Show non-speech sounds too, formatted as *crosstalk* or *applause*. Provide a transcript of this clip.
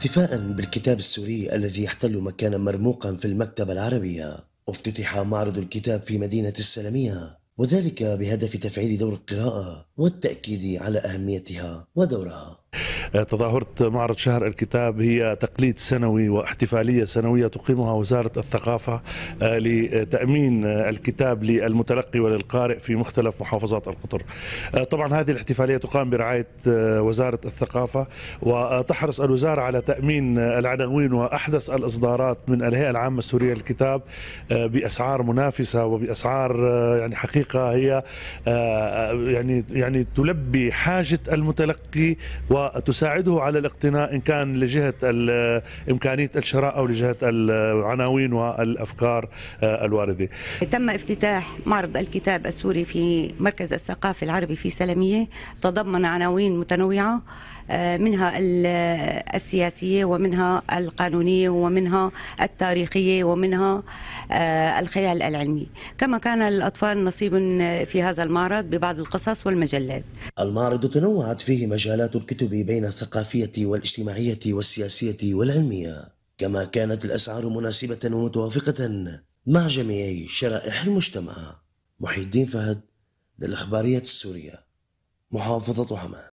احتفاء بالكتاب السوري الذي يحتل مكانا مرموقا في المكتبة العربية افتتح معرض الكتاب في مدينة السلمية وذلك بهدف تفعيل دور القراءة والتأكيد على أهميتها ودورها *laughs* تظاهرة معرض شهر الكتاب هي تقليد سنوي واحتفالية سنوية تقيمها وزارة الثقافة آه، لتأمين آه، الكتاب للمتلقي وللقارئ في مختلف محافظات القطر آه، طبعا هذه الاحتفالية تقام برعاية وزارة الثقافة وتحرص الوزارة على تأمين العناوين وأحدث الإصدارات من الهيئة العامة السورية للكتاب بأسعار منافسة وبأسعار يعني حقيقة هي يعني يعني تلبي حاجة المتلقي و وتساعده على الاقتناء إن كان لجهة إمكانية الشراء أو لجهة العناوين والأفكار آه، الواردة تم افتتاح معرض الكتاب السوري في مركز الثقافة العربي في سلمية تضمن عناوين متنوعة آه، منها السياسية ومنها القانونية ومنها التاريخية ومنها آه، الخيال العلمي كما كان للأطفال نصيب آه، في هذا المعرض ببعض القصص والمجلات المعرض تنوعت فيه مجالات الكتب بين الثقافية والاجتماعية والسياسية والعلمية كما كانت الأسعار مناسبة ومتوافقة مع جميع شرائح المجتمع محي الدين فهد للإخبارية السورية محافظة حماه